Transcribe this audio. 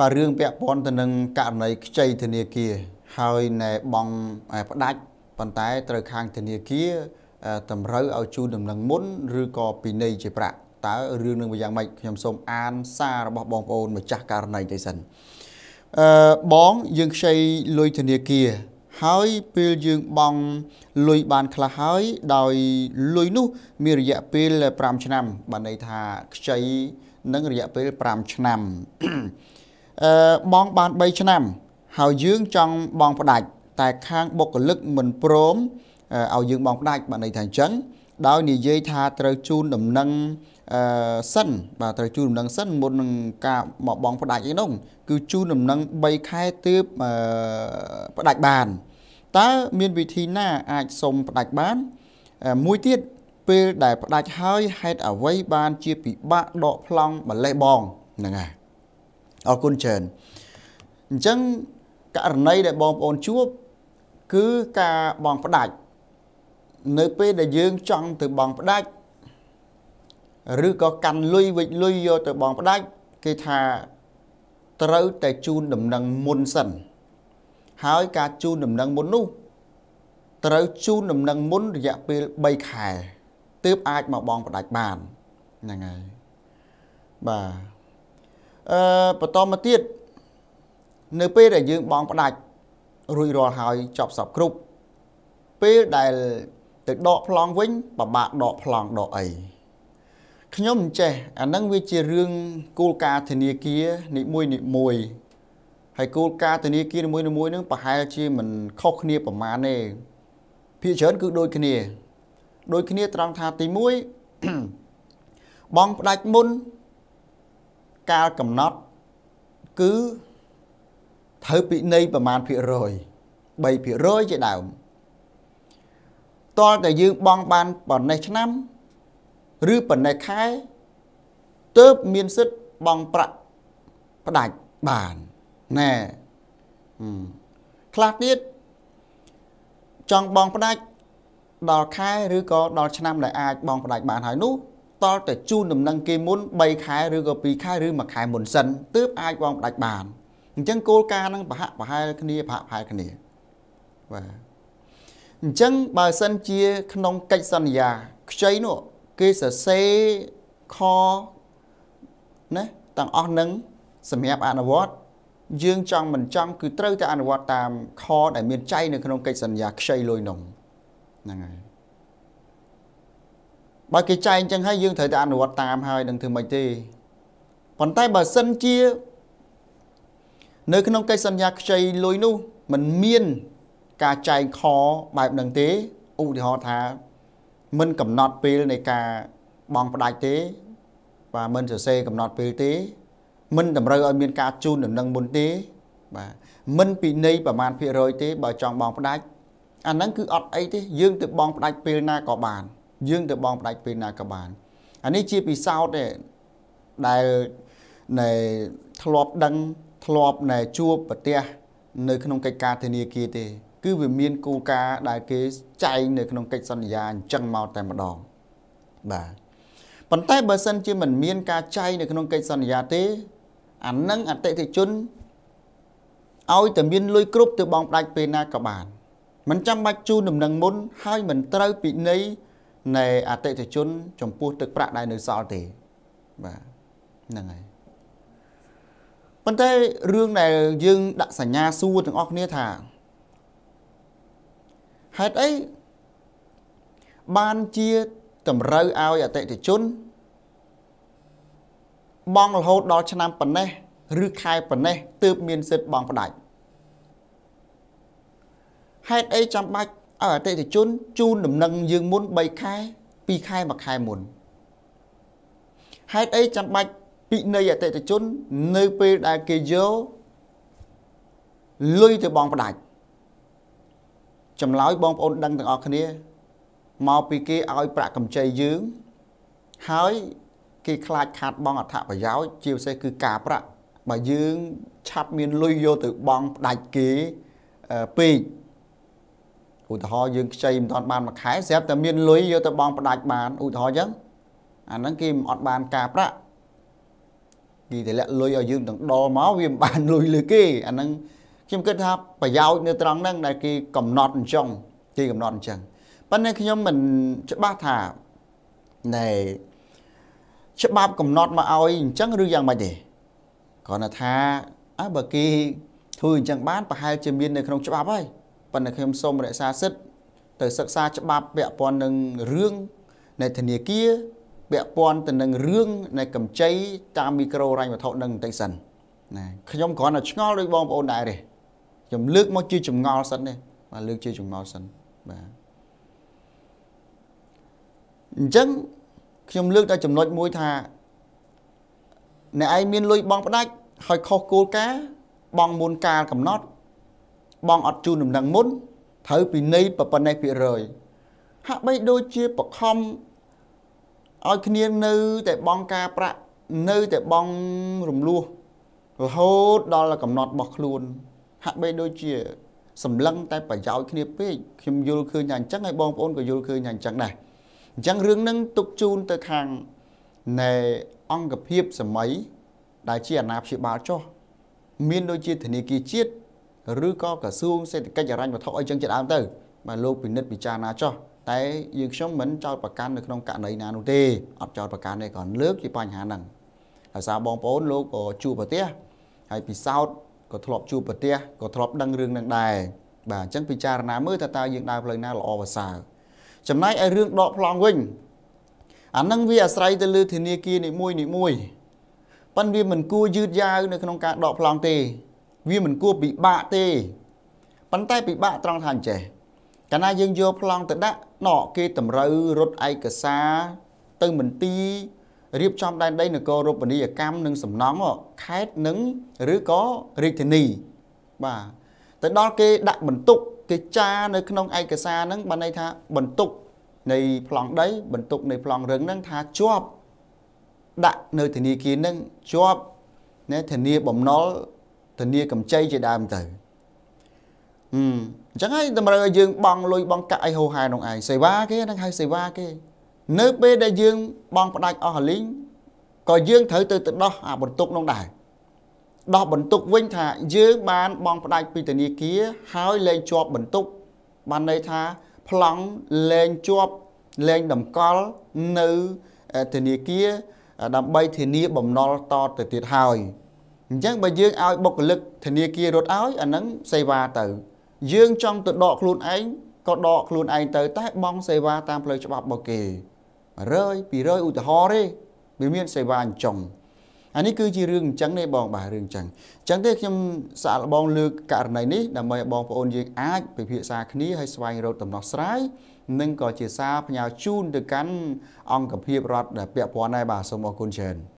បាទរឿងពាក់ព័ន្ធទៅនឹងករណីខ្ចីធនាគារហើយណែបងផ្ដាច់ប៉ុន្តែ ត្រូវខាងធនាគារតម្រូវឲ្យជូនដំណឹងមុនឬក៏ពិន័យជាប្រាក់តើរឿងនឹងយ៉ាងម៉េចខ្ញុំសូមអានសាររបស់បងប្អូនម្ចាស់ករណីទៅសិនអឺបងយើងខ្ចីលុយធនាគារហើយពេលយើងបង់លុយបានខ្លះហើយដោយលុយនោះ មានរយៈពេល5ឆ្នាំ បានន័យថាខ្ចីនឹងរយៈពេល5ឆ្នាំអឺបងបាន3ឆ្នាំហើយយើងចង់បងផ្ដាច់តែខាងបុគ្គលិកមិនព្រមឲ្យយើងបងផ្ដាច់បានន័យថាអញ្ចឹងដោយនិយាយថាត្រូវជូនដំណឹងអឺសិនបាទត្រូវជូនដំណឹងសិនមុននឹងការមកបងផ្ដាច់អីនោះគឺជូនដំណឹង3ខែទើបអឺផ្ដាច់បានតើមានវិធីណាអាចសុំផ្ដាច់បានមួយទៀតពេលដែលផ្ដាច់ហើយហេតុអ្វីបានជាពិបាកដកប្លង់ម្លេះបងហ្នឹងហើយអរគុណច្រើនអញ្ចឹងករណីដែលបងប្អូនជួបគឺការបងផ្ដាច់នៅពេលដែលយើងចង់ ទៅបងផ្ដាច់ឬក៏កាន់លុយវិចលុយយកទៅបងផ្ដាច់គេថាត្រូវតែជូនដំណឹងមុនសិន ហើយការជូនដំណឹងមុននោះ ត្រូវជូនដំណឹងមុនរយៈពេល3ខែទើបអាចមកបងផ្ដាច់បានហ្នឹងហើយបាទអឺបន្តមកទៀតនៅពេលដែលយើងបងផ្ដាច់រួចរាល់ហើយចប់សពគ្រប់ពេលដែលទៅដកប្លង់វិញពិបាកដកប្លង់ដកអីខ្ញុំមិនចេះ អានឹងវាជារឿងគោលការណ៍ធនាគារនីមួយនីមួយហើយគោលការណ៍ធនាគារនីមួយនីមួយនឹងប្រហែលជាមិនខុសគ្នាប្រមាណទេភាគច្រើនគឺដូចគ្នាដូចគ្នាត្រង់ថាទី1បងផ្ដាច់មុនកាលកំណត់គឺត្រូវពិន័យប្រមាណភាគរយ3%ជាដើមតលតែយើងបង់បានប៉ុណ្ណេះឆ្នាំ ឬប៉ុណ្ណេះខែទើបមានសិទ្ធិបង់ប្រាក់ផ្ដាច់បានណែខ្លះទៀតចង់បង់ផ្ដាច់ដល់ខែឬក៏ដល់ឆ្នាំដែលអាចបង់ផ្ដាច់បានហើយនោះតល់តែជូនដំណឹងគេមុន3ខែឬក៏2ខែឬ1ខែមុនសិនទើបអាចបងផ្ដាច់បានអញ្ចឹងគោលការណ៍ហ្នឹងប្រហាក់ប្រហែលគ្នាប្រហាក់ប្រហែលគ្នាបាទអញ្ចឹងបើសិនជា ក្នុងកិច្ចសន្យាខ្ចីនោះគេសរសេរខណាទាំងអស់នឹងសម្រាប់អនុវត្ត យើងចង់មិនចង់គឺត្រូវតែអនុវត្តតាមខដែលមានចែងនៅក្នុងកិច្ចសន្យាខ្ចីលុយនោះហ្នឹងហើយបើគេចែងចឹងហើយយើងត្រូវតែអនុវត្តតាមហើយនឹងធ្វើមិនទេប៉ុន្តែបើសិនជា នៅក្នុងកិច្ចសន្យាខ្ចីលុយនោះมันមានការចែងខបែបនឹងទេឧទាហរណ៍ថាមិនកំណត់ពេលនៃការបងផ្ដាច់ទេបាទមិនសរសេរកំណត់ពេលទេមិនតម្រូវឲ្យមានការជូនដំណឹងមុនទេបាទមិនពិន័យប្រមាណភាគរយទេបើចង់បងផ្ដាច់អាហ្នឹងគឺអត់អីទេយើងទៅបងផ្ដាច់ពេលណាក៏បានយើងទៅបងផ្ដាច់ពេលណាក៏បានអានេះជាពិសោធន៍ទេដែលនៃធ្លាប់ដឹងធ្លាប់នៃជួបប្រទេសនៅ ក្នុងកិច្ចការធនាគារទេ គឺវាមានគោលការណ៍ដែលគេចែងនៅក្នុងកិច្ចសន្យាអញ្ចឹងមកតែម្ដងបាទប៉ុន្តែបើសិនជាមិនមាន ការចែងនៅក្នុងកិច្ចសន្យាទេអានឹងអតិថិជនឲ្យតែមានលុយគ្រប់ទៅបងផ្ដាច់ពេលណាក៏បានមិនចាំបាច់ជូនដំណឹងមុនហើយមិនត្រូវពិន័យនៃអតិថិជន ចំពោះទឹកប្រាក់ដែលនៅសល់ទេបាទហ្នឹងហើយប៉ុន្តែរឿងដែលយើង ដាក់សញ្ញាសួរទាំងអស់គ្នាថាហេតុអីបានជាតម្រូវឲ្យអតិថិជន បង់រហូតដល់ឆ្នាំប៉ុណ្ណេះឬខែប៉ុណ្ណេះទើបមានសិទ្ធិបង់ផ្ដាច់ហេតុអីចាំបាច់ឲ្យអតិថិជនជូនដំណឹងយើងមុន3ខែ2ខែ1ខែមុនហេតុអីចាំបាច់ពិន័យអតិថិជន នៅពេលដែលគេយកលុយទៅបងផ្ដាច់ចម្លើយបងប្អូនដឹងទាំងអស់គ្នាមកពីគេឲ្យ ប្រាក់កម្ចីយើង ហើយគេខ្លាចខាតបងអត្ថប្រយោជន៍ជាពិសេសគឺការប្រាក់បើយើងឆាប់មានលុយយកទៅបងផ្ដាច់គេពេកឧទាហរណ៍យើងខ្ចីមិនទាន់បានមួយខែស្រាប់តែមានលុយយកទៅបង់ផ្ដាច់បានឧទាហរណ៍ចឹងអាហ្នឹងគេមិនអត់បានការប្រាក់គេតែលាក់លុយឲ្យយើងទាំងដលមកវាមិនបានលុយលើគេអាហ្នឹងខ្ញុំគិតថាប្រយោជន៍នៅត្រង់ហ្នឹងដែលគេកំណត់អញ្ចឹងគេកំណត់អញ្ចឹងប៉ុន្តែខ្ញុំមិនច្បាស់ថាណែច្បាប់កំណត់មកឲ្យអញ្ចឹងឬយ៉ាងម៉េចទេគ្រាន់តែថាអើបើគេធ្វើអញ្ចឹងបាន ប្រហែលជាមាននៅក្នុងច្បាប់ហើយប៉ុន្តែខ្ញុំសូមរក្សាសិទ្ធិទៅសិក្សាច្បាប់ពាក់ព័ន្ធនឹងរឿងនៃធនាគារពាក់ព័ន្ធទៅនឹងរឿងនៃកម្ចីតាមមីក្រូរញ្ញវត្ថុនឹងបន្តិចសិនណាខ្ញុំគ្រាន់តែឆ្ងល់ដោយបងប្អូនដែរទេខ្ញុំលើកមកជាចម្ងល់សិនទេបាទលើកជាចម្ងល់សិនបាទអញ្ចឹងខ្ញុំលើកដល់ចំណុចមួយថាអ្នកឯងមានលុយបងផ្ដាច់ហើយខុសគោលការណ៍បងមុនកាលកំណត់បងអត់ជូនដំណឹងមុនត្រូវពីនៃប្រប៉ុណ្ណេះភាគរយហាក់បីដូចជាបខំឲ្យគ្នានៅ តែបងការប្រាក់នៅតែបងរំលោះរហូតដល់កំណត់របស់ខ្លួនហាក់បីដូចជា សម្លឹងតែប្រយោជន៍គ្នាពេកខ្ញុំយល់ឃើញថាអញ្ចឹងហើយបងប្អូនក៏យល់ឃើញថាអញ្ចឹងដែរអញ្ចឹងរឿងនឹងទុកជូនទៅខាងនៃអង្គភាពសម័យដែលជាអាណាព្យាបាលចោះមានដូចជាធនាគារជាតិឬក៏ក្រសួងសេដ្ឋកិច្ចអរញ្ញវត្ថុអីចឹងជាដើមទៅបាទលោកពិនិត្យពិចារណាចោះតែយើងខ្ញុំមិនចោទប្រកាន់នៅក្នុងករណីណានោះទេអត់ចោទប្រកាន់ទេគ្រាន់លើកពីបញ្ហាហ្នឹងហើយសារបងប្អូនលោកក៏ជួបប្រទេសហើយពិសោធន៍ក៏ធ្លាប់ជួបប្រទេសក៏ធ្លាប់ដឹងរឿងហ្នឹងដែរបាទអញ្ចឹងពិចារណាមើលតើតើយើងដើរផ្លូវណាល្អប្រសើរចំណែកឯរឿងដកប្លង់វិញអាហ្នឹងវាអាស្រ័យទៅលើធានាគារនីមួយនីមួយប៉ុន្តែវាមិនគួរយឺតយ៉ាវនៅក្នុងការដកប្លង់ទេវាមិនគួរពិបាកទេប៉ុន្តែ ពិបាកត្រង់ថាអញ្ចេះកាលណាយើងយកប្លង់ទៅដាក់ណកគេតម្រូវរត់ឯកសារទៅមន្ទីររៀបចំដែនដីនគររូបនីយកម្មនិងសំណង់ខេត្តនិងឬក៏រាជធានីបាទទៅដល់គេដាក់បន្ទុកគេចានៅក្នុងឯកសារហ្នឹងបានន័យថាបន្ទុក នៃប្លង់ដីបន្ទុកនៃប្លង់រឹងហ្នឹងថាជាប់ដាក់នៅធនាគារហ្នឹងជាប់ណាធនាបំណុលធនាកម្ចីជាដើមទៅអញ្ចឹងហើយតម្រូវឲ្យយើងបង់លុយបង់កាក់អីហូហែនោះឯងសេវាគេហ្នឹងហៅសេវាគេនៅពេលដែលយើងបង់ផ្ដាច់អស់លីងក៏យើងត្រូវទៅទៅដោះអាបន្ទុកនោះដែរដោះបន្ទុកវិញថាយើងបានបងផ្ដាច់ពីធនាគារហើយលែងជាប់បន្ទុក បានន័យថាប្លង់លែងជាប់លែងតម្កល់នៅធនាគារដើម្បីធានាបំណុលតទៅទៀតហើយអញ្ចឹងបើយើងឲ្យបុគ្គលិកធនាគាររត់ឲ្យអាហ្នឹងសេវាទៅ យើងចង់ទៅដកខ្លួនឯងក៏ដកខ្លួនឯងទៅតែបង់សេវាតាមផ្លូវច្បាប់របស់គេ100 200ឧទាហរណ៍ទេវាមានសេវាអញ្ចឹងអានេះគឺជារឿងអញ្ចឹងទេបងបាទរឿងអញ្ចឹងអញ្ចឹងទេខ្ញុំសាកល្បងលើកករណីនេះដើម្បីឲ្យបងប្អូនយើងអាចពិភាក្សាគ្នាហើយស្វែងរកដំណោះស្រាយនិងក៏ជាសារផ្ញើជូនទៅកាន់អង្គភាពរដ្ឋដែលពាក់ព័ន្ធដែរបាទសូមអរគុណច្រើន